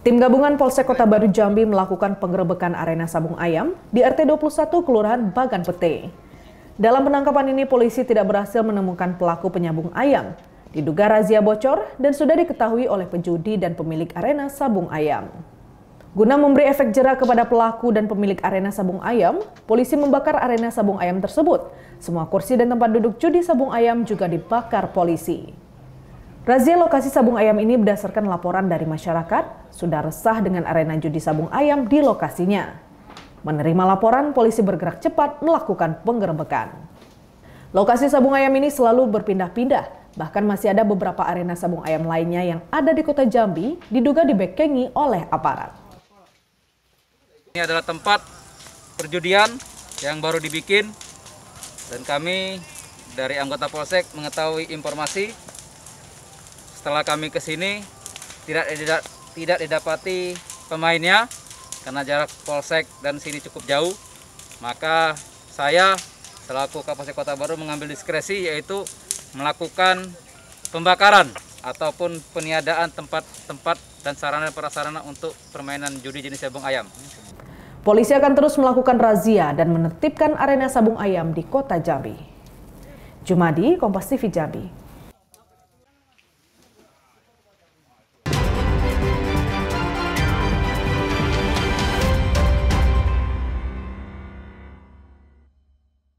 Tim gabungan Polsek Kota Baru Jambi melakukan penggerebekan arena sabung ayam di RT 21 Kelurahan Bagan Pete. Dalam penangkapan ini polisi tidak berhasil menemukan pelaku penyambung ayam. Diduga razia bocor dan sudah diketahui oleh penjudi dan pemilik arena sabung ayam. Guna memberi efek jerah kepada pelaku dan pemilik arena sabung ayam, polisi membakar arena sabung ayam tersebut. Semua kursi dan tempat duduk judi sabung ayam juga dibakar polisi. Razia lokasi sabung ayam ini berdasarkan laporan dari masyarakat sudah resah dengan arena judi sabung ayam di lokasinya. Menerima laporan, polisi bergerak cepat melakukan penggerbekan. Lokasi sabung ayam ini selalu berpindah-pindah, bahkan masih ada beberapa arena sabung ayam lainnya yang ada di kota Jambi diduga dibekengi oleh aparat. Ini adalah tempat perjudian yang baru dibikin dan kami dari anggota Polsek mengetahui informasi setelah kami ke sini tidak tidak tidak didapati pemainnya karena jarak polsek dan sini cukup jauh maka saya selaku Kapolsek Kota Baru mengambil diskresi yaitu melakukan pembakaran ataupun peniadaan tempat-tempat dan sarana prasarana untuk permainan judi jenis sabung ayam. Polisi akan terus melakukan razia dan menertibkan arena sabung ayam di Kota Jambi. Jumadi, Kompas TV Jambi.